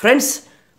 friends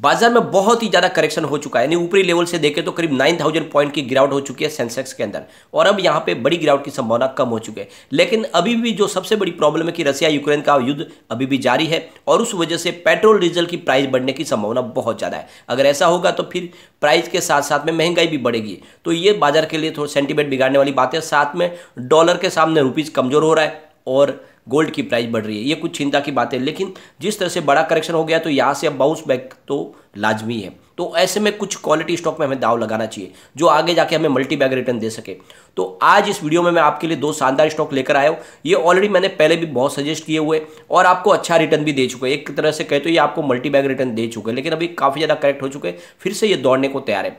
बाजार में बहुत ही ज़्यादा करेक्शन हो चुका है यानी ऊपरी लेवल से देखें तो करीब 9000 पॉइंट की गिरावट हो चुकी है सेंसेक्स के अंदर और अब यहाँ पे बड़ी गिरावट की संभावना कम हो चुकी है लेकिन अभी भी जो सबसे बड़ी प्रॉब्लम है कि रसिया यूक्रेन का युद्ध अभी भी जारी है और उस वजह से पेट्रोल डीजल की प्राइस बढ़ने की संभावना बहुत ज़्यादा है अगर ऐसा होगा तो फिर प्राइस के साथ साथ में महंगाई भी बढ़ेगी तो ये बाजार के लिए थोड़ा सेंटीमेंट बिगाड़ने वाली बात है साथ में डॉलर के सामने रुपीज़ कमज़ोर हो रहा है और गोल्ड की प्राइस बढ़ रही है ये कुछ चिंता की बात है लेकिन जिस तरह से बड़ा करेक्शन हो गया तो यहाँ से अब बाउंस बैक तो लाजमी है तो ऐसे में कुछ क्वालिटी स्टॉक में हमें दाव लगाना चाहिए जो आगे जाके हमें मल्टी बैग रिटर्न दे सके तो आज इस वीडियो में मैं आपके लिए दो शानदार स्टॉक लेकर आया हूँ ये ऑलरेडी मैंने पहले भी बहुत सजेस्ट किए हुए और आपको अच्छा रिटर्न भी दे चुके हैं एक तरह से कहे तो ये आपको मल्टी बैग रिटर्न दे चुके हैं लेकिन अभी काफ़ी ज़्यादा करेक्ट हो चुके हैं फिर से ये दौड़ने को तैयार है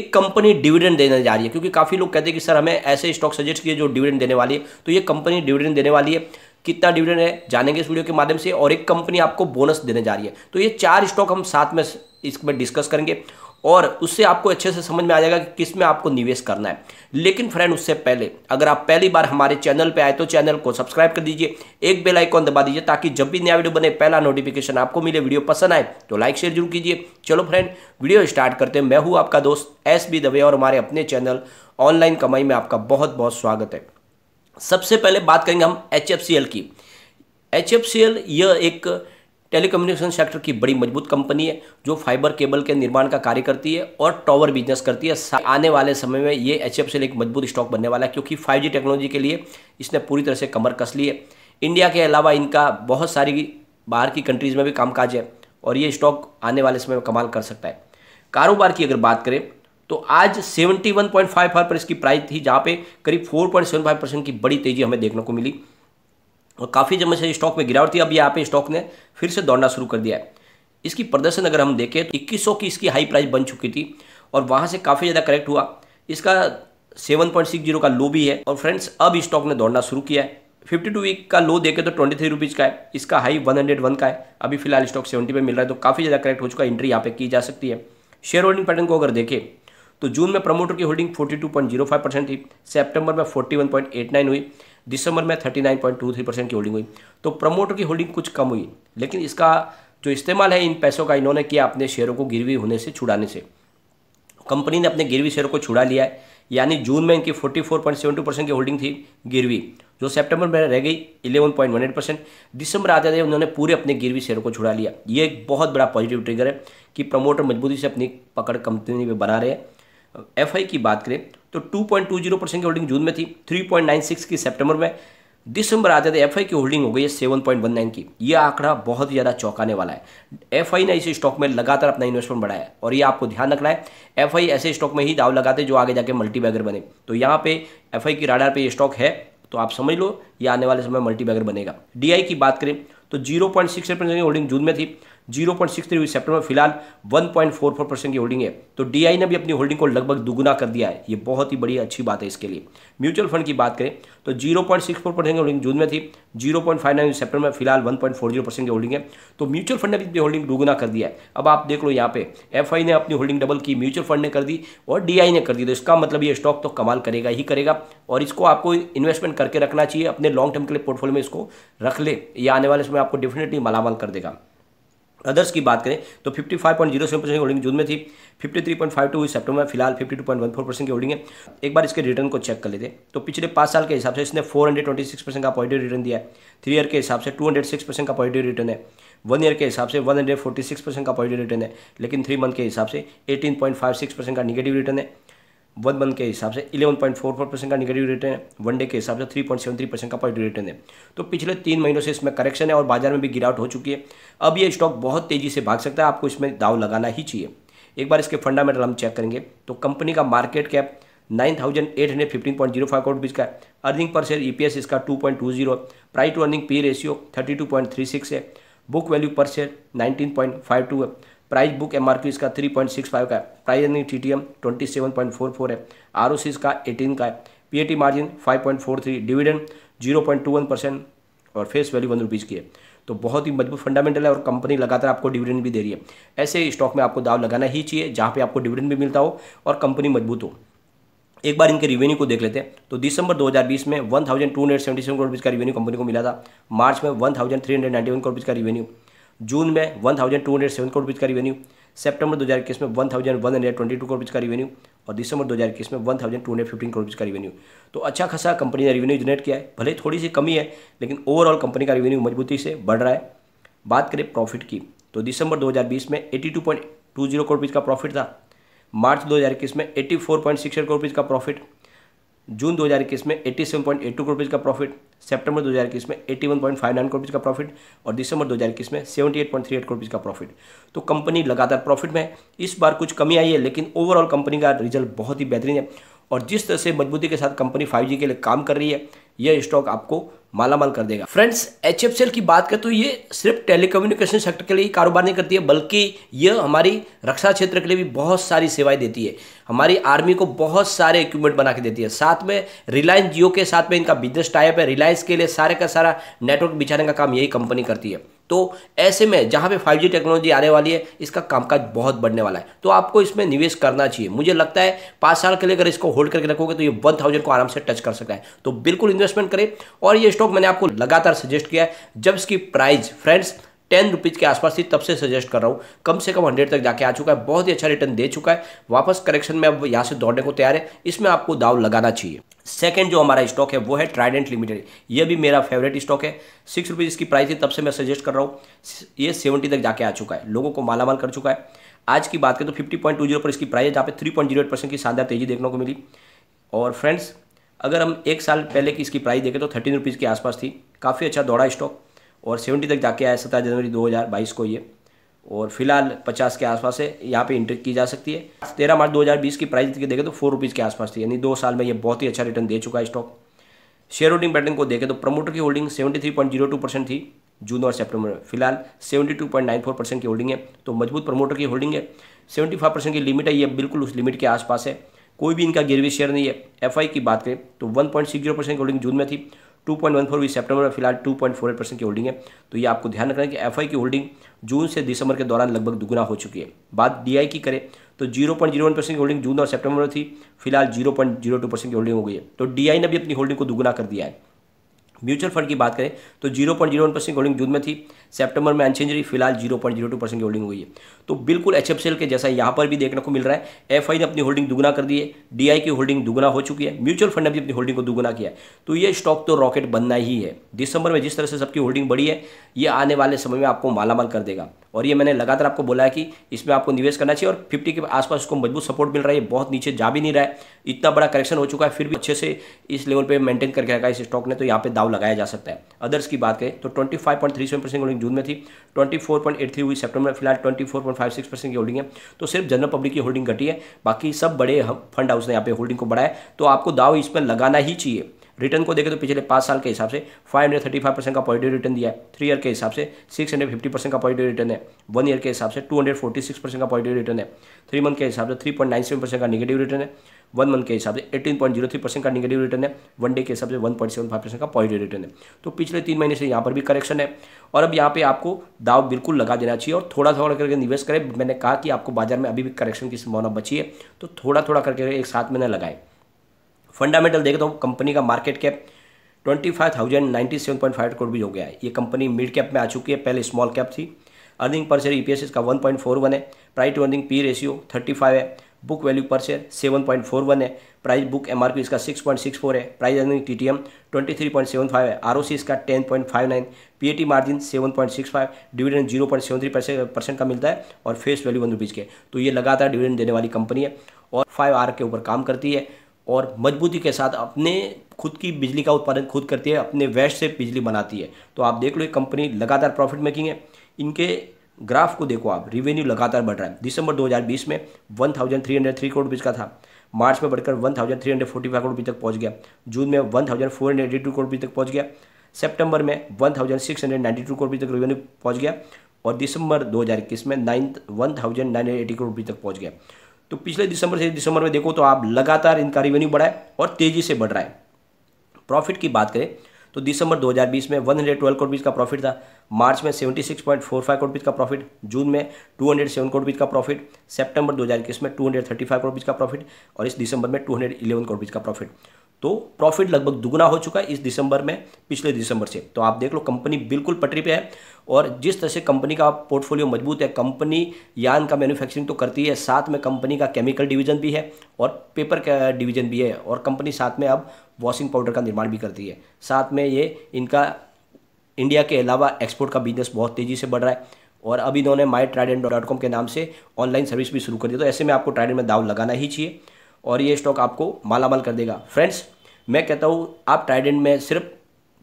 एक कंपनी डिविडेंड देने जा रही है क्योंकि काफ़ी लोग कहते हैं कि सर हमें ऐसे स्टॉक सजेस्ट किए जो डिविडेंड देने वाली है तो ये कंपनी डिविडेंड देने वाली है कितना डिविडेंड है जानेंगे इस वीडियो के माध्यम से और एक कंपनी आपको बोनस देने जा रही है तो ये चार स्टॉक हम साथ में इसमें डिस्कस करेंगे और उससे आपको अच्छे से समझ में आ जाएगा कि किस में आपको निवेश करना है लेकिन फ्रेंड उससे पहले अगर आप पहली बार हमारे चैनल पे आए तो चैनल को सब्सक्राइब कर दीजिए एक बेल आइकॉन दबा दीजिए ताकि जब भी नया वीडियो बने पहला नोटिफिकेशन आपको मिले वीडियो पसंद आए तो लाइक शेयर जरूर कीजिए चलो फ्रेंड वीडियो स्टार्ट करते हैं मैं हूँ आपका दोस्त एस बी दवे और हमारे अपने चैनल ऑनलाइन कमाई में आपका बहुत बहुत स्वागत है सबसे पहले बात करेंगे हम एच की एच यह एक टेलीकम्युनिकेशन सेक्टर की बड़ी मजबूत कंपनी है जो फाइबर केबल के निर्माण का कार्य करती है और टावर बिजनेस करती है आने वाले समय में ये एच एक मजबूत स्टॉक बनने वाला है क्योंकि फाइव टेक्नोलॉजी के लिए इसने पूरी तरह से कमर कस ली है इंडिया के अलावा इनका बहुत सारी बाहर की कंट्रीज़ में भी कामकाज है और ये स्टॉक आने वाले समय में कमाल कर सकता है कारोबार की अगर बात करें तो आज 71.5 पर इसकी प्राइस थी जहाँ पे करीब 4.75 परसेंट की बड़ी तेजी हमें देखने को मिली और काफ़ी समय से स्टॉक में गिरावट थी अब यहाँ पे स्टॉक ने फिर से दौड़ना शुरू कर दिया है इसकी प्रदर्शन अगर हम देखें तो इक्कीस की इसकी हाई प्राइस बन चुकी थी और वहाँ से काफ़ी ज़्यादा करेक्ट हुआ इसका सेवन का लो भी है और फ्रेंड्स अब स्टॉक ने दौड़ना शुरू किया है 52 वीक का लो देखे तो ट्वेंटी थ्री रुपीज़ का है इसका हाई 101 का है अभी फिलहाल स्टॉक 70 पे मिल रहा है तो काफ़ी ज़्यादा करेक्ट हो चुका है एंट्री यहाँ पे की जा सकती है शेयर होल्डिंग पैटर्न को अगर देखें तो जून में प्रमोटर की होल्डिंग 42.05 परसेंट थी सेप्टेंबर में 41.89 हुई दिसंबर में 39.23 परसेंट की होल्डिंग हुई तो प्रमोटर की होल्डिंग कुछ कम हुई लेकिन इसका जो इस्तेमाल है इन पैसों का इन्होंने किया अपने शेयरों को गिरवी होने से छुड़ाने से कंपनी ने अपने गिरवी शेयरों को छुड़ा लिया है यानी जून में इनकी 44.72 परसेंट की होल्डिंग थी गिरवी जो सितंबर में रह गई 11.18 परसेंट दिसंबर आते आते उन्होंने पूरे अपने गिरवी शेयरों को छुड़ा लिया ये एक बहुत बड़ा पॉजिटिव ट्रिगर है कि प्रमोटर मजबूती से अपनी पकड़ कंपनी में बना रहे हैं एफ की बात करें तो 2.20 परसेंट की होल्डिंग जून में थी 3.96 की सितंबर में दिसंबर आते थे एफ की होल्डिंग हो गई है 7.19 की ये आंकड़ा बहुत ही ज़्यादा चौंकाने वाला है एफ ने इस स्टॉक में लगातार अपना इन्वेस्टमेंट बढ़ाया है और ये आपको ध्यान रखना है एफ ऐसे स्टॉक में ही दाव लगाते जो आगे जाके मल्टी बैगर बने तो यहाँ पे एफ की राडार पर ये स्टॉक है तो आप समझ लो ये आने वाले समय मल्टी बैगर बनेगा डी की बात करें तो जीरो पॉइंट सिक्स परसेंट की होल्डिंग जून में थी जीरो पॉइंट सिक्स थ्री हुई सेप्टेम्बर फिलहाल one point four four percent की होल्डिंग है तो डीआई ने भी अपनी होल्डिंग को लगभग दुगुना कर दिया है ये बहुत ही बड़ी अच्छी बात है इसके लिए म्यूचुअल फंड की बात करें तो zero point six four percent की होल्डिंग जून में थी जीरो पॉइंट फाइव नाइन में फिलहाल one point four zero percent की होल्डिंग है तो म्यूचुअल फंड ने भी अपनी होल्डिंग दुगुना कर दिया है अब आप देख लो यहाँ पे एफ ने अपनी होल्डिंग डबल की म्यूचुअल फंड ने कर दी और आई ने कर दी तो इसका मतलब ये स्टॉक तो कमाल करेगा ही करेगा और इसको आपको इन्वेस्टमेंट करके रखना चाहिए अपने लॉन्ग टर्म के लिए पोर्टफोलियो में इसको रख ले ये आने वाले समय आपको डेफिनेटली मालामाल कर देगा अदर्स की बात करें तो 55.07 परसेंट की होल्डिंग जून में थी 53.52 हुई सेप्टेम्बर में फिलहाल 52.14 परसेंट की होल्डिंग है एक बार इसके रिटर्न को चेक कर लेते हैं तो पिछले पाँच साल के हिसाब से इसने 426 परसेंट का पॉजिटिव रिटर्न दिया है थ्री ईयर के हिसाब से 206 परसेंट का पॉजिटिव रिटर्न है वन ईयर के हिसाब से सिक्स परसेंट का पॉजिटिव रिटर्न है लेकिन थ्री मंथ के हिसाब से सिक्स परसेंट का निगेटिव रिटर्न है वन मंथ के हिसाब से 11.44 परसेंट का निगेटिव रिटर्न है वन डे के हिसाब से 3.73 परसेंट का पॉजिटिव रिटर्न है तो पिछले तीन महीनों से इसमें करेक्शन है और बाजार में भी गिरावट हो चुकी है अब ये स्टॉक बहुत तेज़ी से भाग सकता है आपको इसमें दाव लगाना ही चाहिए एक बार इसके फंडामेंटल हम चेक करेंगे तो कंपनी का market cap nine thousand eight hundred fifteen point zero five crore बीच का है अर्निंग पर शेयर ईपीएस इसका two point two zero price to earning P ratio thirty two point three six है बुक वैल्यू पर share nineteen point five two है price book M R इसका 3.65 का है price earning T T M twenty है R O का 18 का है P A T margin 5.43 dividend 0.21 percent और फेस वैल्यू वन रुपीज़ की है तो बहुत ही मजबूत फंडामेंटल है और कंपनी लगातार आपको डिविडेंड भी दे रही है ऐसे स्टॉक में आपको दाव लगाना ही चाहिए जहाँ पर आपको डिविडेंड भी मिलता हो और कंपनी मजबूत हो एक बार इनके रिवेन्यू को देख लेते हैं तो दिसंबर 2020 में 1277 करोड़ रुपीज़ का रिवेन्यू कंपनी को मिला था मार्च में 1391 करोड़ रुपीज़ का रेवेन्यू जून में one thousand two hundred seven crore rupees का रिवेन्यू हजार इक्कीस में one thousand one hundred twenty two crore rupees का रिवेन्यू और दिसंबर 2021 में one thousand two hundred fifteen crore rupees का रिवेन्यू तो अच्छा खासा कंपनी ने रिवेन्यू जनरेट किया है भले थोड़ी सी कमी है लेकिन ओवरऑल कंपनी का रिवेन्यू मजबूती से बढ़ रहा है बात करें प्रॉफिट की तो दिसंबर 2020 में 82.20 करोड़ रुपीज़ का प्रॉफिट था मार्च 2021 में 84.60 करोड़ रुपीज़ का प्रॉफिट जून 2021 में 87.82 करोड़ रुपये का प्रॉफिट हज़ार 2021 में 81.59 करोड़ रुपये का प्रॉफिट और दिसंबर 2021 में 78.38 करोड़ का प्रॉफिट तो कंपनी लगातार प्रॉफिट में इस बार कुछ कमी आई है लेकिन ओवरऑल कंपनी का रिजल्ट बहुत ही बेहतरीन है और जिस तरह से मजबूती के साथ कंपनी 5G के लिए काम कर रही है यह स्टॉक आपको मालामाल कर देगा फ्रेंड्स एच की बात करें तो ये सिर्फ टेलीकम्युनिकेशन सेक्टर के लिए कारोबार नहीं करती है बल्कि यह हमारी रक्षा क्षेत्र के लिए भी बहुत सारी सेवाएं देती है हमारी आर्मी को बहुत सारे इक्विपमेंट बना के देती है साथ में रिलायंस जियो के साथ में इनका बिजनेस टाइप है रिलायंस के लिए सारे का सारा नेटवर्क बिछाने का काम यही कंपनी करती है तो ऐसे में जहाँ पे 5G टेक्नोलॉजी आने वाली है इसका कामकाज बहुत बढ़ने वाला है तो आपको इसमें निवेश करना चाहिए मुझे लगता है पाँच साल के लिए अगर इसको होल्ड करके रखोगे तो ये वन थाउजेंड को आराम से टच कर सकता है तो बिल्कुल इन्वेस्टमेंट करें और ये स्टॉक मैंने आपको लगातार सजेस्ट किया है जब इसकी प्राइस फ्रेंड्स टेन रुपीज़ के आसपास थी तब से सजेस्ट कर रहा हूँ कम से कम हंड्रेड तक जाके आ चुका है बहुत ही अच्छा रिटर्न दे चुका है वापस करेक्शन में अब यहाँ से दौड़ने को तैयार है इसमें आपको दाव लगाना चाहिए सेकेंड जो हमारा स्टॉक है वो है ट्राइडेंट लिमिटेड ये भी मेरा फेवरेट स्टॉक है सिक्स रुपीज़ इसकी प्राइस थी तब से मैं सजेस्ट कर रहा हूँ ये सेवेंटी तक जाके आ चुका है लोगों को मालामाल कर चुका है आज की बात करें तो फिफ्टी पॉइंट टू जीरो पर इसकी प्राइस है जहाँ पे three point zero eight percent की शानदार तेजी देखने को मिली और फ्रेंड्स अगर हम एक साल पहले की इसकी प्राइस देखें तो थर्टीन रुपीज़ के आसपास थी काफ़ी अच्छा दौड़ा स्टॉक और सेवेंटी तक जाके आया सत्रह जनवरी 2022 को ये और फिलहाल पचास के आसपास है यहाँ पे इंटर की जा सकती है तेरह मार्च 2020 की प्राइस देखें तो फोर रुपीज़ के आसपास थी यानी दो साल में ये बहुत ही अच्छा रिटर्न दे चुका है स्टॉक शेयर होल्डिंग पैटर्न को देखें तो प्रमोटर की होल्डिंग 73.02 परसेंट थी जून और सेप्टेम्बर में फिलहाल 72.94 परसेंट की होल्डिंग है तो मजबूत प्रमोटर की होल्डिंग है सेवेंटी परसेंट की लिमिट है ये बिल्कुल उस लिमिट के आसपास है कोई भी इनका गिरवी शेयर नहीं है एफ की बात करें तो 1.60 परसेंट की होल्डिंग जून में थी टू पॉइंट वन फोर भी सेप्टेम्बर में फिलहाल two point four eight percent की होल्डिंग है तो ये आपको ध्यान रखना है कि एफ की होल्डिंग जून से दिसंबर के दौरान लगभग दुगुना हो चुकी है बात डी की करें तो zero zero point one percent की होल्डिंग जून और सेप्टेम्बर में थी फिलहाल zero zero point two percent की होल्डिंग हो गई है तो डी ने भी अपनी होल्डिंग को दुगुना कर दिया है म्यूचुअल फंड की बात करें तो zero point zero one percent की होल्डिंग जून में थी सितंबर में अनचेंज रही फिलहाल zero point zero two percent की होल्डिंग हुई है तो बिल्कुल एच एफ के जैसा यहाँ पर भी देखने को मिल रहा है एफ ने अपनी होल्डिंग दुगना कर दी है डी की होल्डिंग दुगुना हो चुकी है म्यूचुअल फंड ने भी अपनी होल्डिंग को दुगुना किया है तो ये स्टॉक तो रॉकेट बनना ही है दिसंबर में जिस तरह से सबकी होल्डिंग बढ़ी है ये आने वाले समय में आपको मालामाल कर देगा और ये मैंने लगातार आपको बोला है कि इसमें आपको निवेश करना चाहिए और फिफ्टी के आसपास उसको मजबूत सपोर्ट मिल रहा है बहुत नीचे जा भी नहीं रहा है इतना बड़ा करेक्शन हो चुका है फिर भी अच्छे से इस लेवल पर मेंटेन करके रखा है इस स्टॉक ने तो यहाँ पे दाव लगाया जा सकता है अदर्स की बात करें तो twenty five point three seven percent holding June में थी twenty four point eight three हुई सेप्टेबर में फिलहाल twenty four point five six percent की होल्डिंग है तो सिर्फ जनरल पब्लिक की होल्डिंग घटी है बाकी सब बड़े फंड हाउस ने यहाँ पे होल्डिंग को बढ़ाया तो आपको दाव इस पर लगाना ही चाहिए रिटर्न को देखें तो पिछले पाँच साल के हिसाब से five hundred thirty five percent का पॉजिटिव रिटर्न दिया है थ्री ईयर के हिसाब से सिक्स हंड्रेड फिफ्टी परसेंट का पॉजिटिव रिटर्न है वन ईयर के हिसाब से two hundred forty six percent का पॉजिटिव रिटर्न है थ्री मंथ के हिसाब से three point nine seven percent का निगेटिव रिटर्न है वन मंथ के हिसाब से eighteen point zero three percent का निगेटिव रिटर्न है वन डे के हिसाब से one point seven five percent का पॉजिटिव रिटर्न है तो पिछले तीन महीने से यहाँ पर भी करेक्शन है और अब यहाँ पे आपको दाव बिल्कुल लगा देना चाहिए और थोड़ा थोड़ा करके निवेश करें मैंने कहा कि आपको बाजार में अभी भी करेक्शन की संभावना बची है तो थोड़ा थोड़ा करके एक साथ में न लगाएं फंडामेंटल देखें तो कंपनी का market cap twenty five thousand ninety seven point five crore भी हो गया है ये कंपनी मिड कैप में आ चुकी है पहले स्मॉल कैप थी अर्निंग पर शेयर ई e ईपीएस इसका वन पॉइंट फोर वन है price to earning P ratio thirty five है बुक वैल्यू पर share seven point four one है प्राइस बुक एम इसका सिक्स पॉइंट सिक्स फोर है price earning T T M twenty three point seven five है R O C इसका ten point five nine P A T margin seven point six five dividend zero point seven three percent का मिलता है और face value one rupees के तो ये लगातार डिविडेंड देने वाली कंपनी है और फाइव आर के ऊपर काम करती है और मजबूती के साथ अपने खुद की बिजली का उत्पादन खुद करती है अपने वेस्ट से बिजली बनाती है तो आप देख लो ये कंपनी लगातार प्रॉफिट मेकिंग है इनके ग्राफ को देखो आप रिवेन्यू लगातार बढ़ रहा है दिसंबर 2020 में 1,303 करोड़ रुपीज़ का था मार्च में बढ़कर 1,345 करोड़ रुपीज़ तक पहुंच गया जून में 1,482 करोड़ रुपीज़ तक पहुंच गया सितंबर में 1,692 करोड़ रुपीज़ तक रेवेन्यू पहुंच गया और दिसंबर 2021 में nine one thousand nine hundred eighty crore rupees तक पहुँच गया तो पिछले दिसंबर से दिसंबर में देखो तो आप लगातार इनका रेवेन्यू बढ़ा है और तेज़ी से बढ़ रहा है प्रॉफिट की बात करें तो दिसंबर 2020 में 112 करोड़ रुपीज़ का प्रॉफिट था मार्च में 76.45 करोड़ रुपीज़ का प्रॉफिट जून में 207 करोड़ रुपीज़ का प्रॉफिट सितंबर 2021 में 235 करोड़ रुपीज़ का प्रॉफिट और इस दिसंबर में 211 करोड़ रुपीज़ का प्रॉफिट तो प्रॉफिट लगभग दुगुना हो चुका है इस दिसंबर में पिछले दिसंबर से तो आप देख लो कंपनी बिल्कुल पटरी पे है और जिस तरह से कंपनी का पोर्टफोलियो मजबूत है कंपनी यान का मैन्युफैक्चरिंग तो करती है साथ में कंपनी का केमिकल डिवीजन भी है और पेपर का डिवीजन भी है और कंपनी साथ में अब वॉशिंग पाउडर का निर्माण भी करती है साथ में ये इनका इंडिया के अलावा एक्सपोर्ट का बिजनेस बहुत तेज़ी से बढ़ रहा है और अब इन्होंने माई डॉट कॉम के नाम से ऑनलाइन सर्विस भी शुरू कर दी तो ऐसे में आपको ट्राइडेंट में दाव लगाना ही चाहिए और ये स्टॉक आपको मालामाल कर देगा फ्रेंड्स मैं कहता हूँ आप ट्राइडेंट में सिर्फ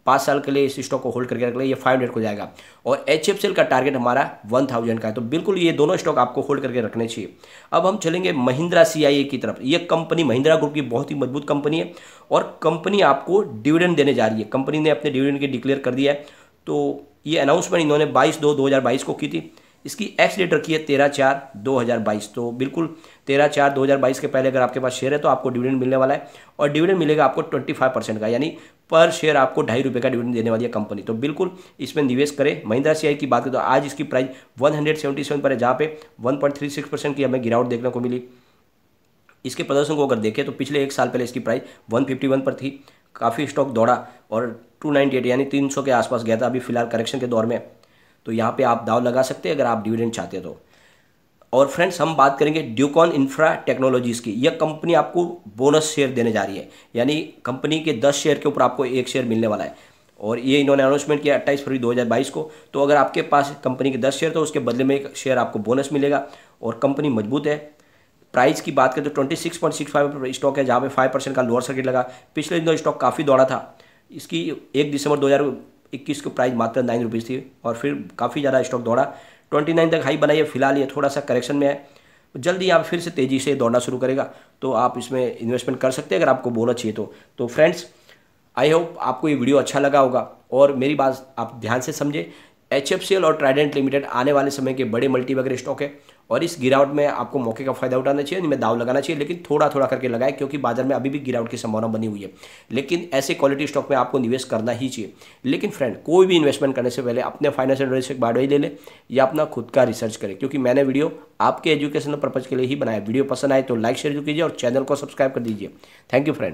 पाँच साल के लिए इस स्टॉक को होल्ड करके रख लें ये फाइव हंड्रेड को जाएगा और एच का टारगेट हमारा वन थाउजेंड का है तो बिल्कुल ये दोनों स्टॉक आपको होल्ड करके रखने चाहिए अब हम चलेंगे महिंद्रा सी की तरफ ये कंपनी महिंद्रा ग्रुप की बहुत ही मजबूत कंपनी है और कंपनी आपको डिविडेंड देने जा रही है कंपनी ने अपने डिविडेंड की डिक्लेयर कर दिया है तो ये अनाउंसमेंट इन्होंने बाईस दो दो को की थी इसकी एक्स डेट रखी है तेरह चार दो हज़ार बाईस तो बिल्कुल तेरह चार दो हज़ार बाईस के पहले अगर आपके पास शेयर है तो आपको डिविडेंड मिलने वाला है और डिविडेंड मिलेगा आपको ट्वेंटी फाइव परसेंट का यानी पर शेयर आपको ढाई रुपये का डिविडेंड देने वाली है कंपनी तो बिल्कुल इसमें निवेश करें महिंद्रा सी की बात करें तो आज इसकी price one hundred seventy seven पर है जहाँ पे one point three six percent की हमें गिरावट देखने को मिली इसके प्रदर्शन को अगर देखें तो पिछले एक साल पहले इसकी प्राइस वन फिफ्टी वन पर थी काफ़ी स्टॉक दौड़ा और टू एट यानी तीन सौ के आसपास गया था अभी फिलहाल करेक्शन के दौर में तो यहाँ पे आप दाव लगा सकते हैं अगर आप डिविडेंड चाहते तो और फ्रेंड्स हम बात करेंगे ड्यूकॉन इंफ्रा टेक्नोलॉजीज़ की यह कंपनी आपको बोनस शेयर देने जा रही है यानी कंपनी के दस शेयर के ऊपर आपको एक शेयर मिलने वाला है और ये इन्होंने अनाउंसमेंट किया 28 फरवरी 2022 को तो अगर आपके पास कंपनी के 10 शेयर तो उसके बदले में एक शेयर आपको बोनस मिलेगा और कंपनी मजबूत है प्राइस की बात करें तो twenty six point six five stock है जहाँ पे फाइव परसेंट का लोअर सर्किट लगा पिछले दिनों स्टॉक काफ़ी दौड़ा था इसकी एक दिसंबर दो इक्कीस को प्राइस मात्र नाइन रुपीज़ थी और फिर काफ़ी ज़्यादा स्टॉक दौड़ा ट्वेंटी नाइन तक हाई बनाई है फिलहाल ये थोड़ा सा करेक्शन में है जल्दी आप फिर से तेज़ी से दौड़ना शुरू करेगा तो आप इसमें इन्वेस्टमेंट कर सकते हैं अगर आपको बोलना चाहिए तो तो फ्रेंड्स आई होप आपको ये वीडियो अच्छा लगा होगा और मेरी बात आप ध्यान से समझे एच और ट्राइडेंट लिमिटेड आने वाले समय के बड़े मल्टीबैगर स्टॉक है और इस गिरावट में आपको मौके का फायदा उठाना चाहिए इनमें दाव लगाना चाहिए लेकिन थोड़ा थोड़ा करके लगाए क्योंकि बाजार में अभी भी गिरावट की संभावना बनी हुई है लेकिन ऐसे क्वालिटी स्टॉक में आपको निवेश करना ही चाहिए लेकिन फ्रेंड कोई भी इन्वेस्टमेंट करने से पहले अपने फाइनेंशियल एडवाइस एक बाडवाई ले ले या अपना खुद का रिसर्च करें क्योंकि मैंने वीडियो आपके एजुकेशनल पर्पज़ के लिए ही बनाया वीडियो पसंद आए तो लाइक शेयर कीजिए और चैनल को सब्सक्राइब कर दीजिए थैंक यू फ्रेंड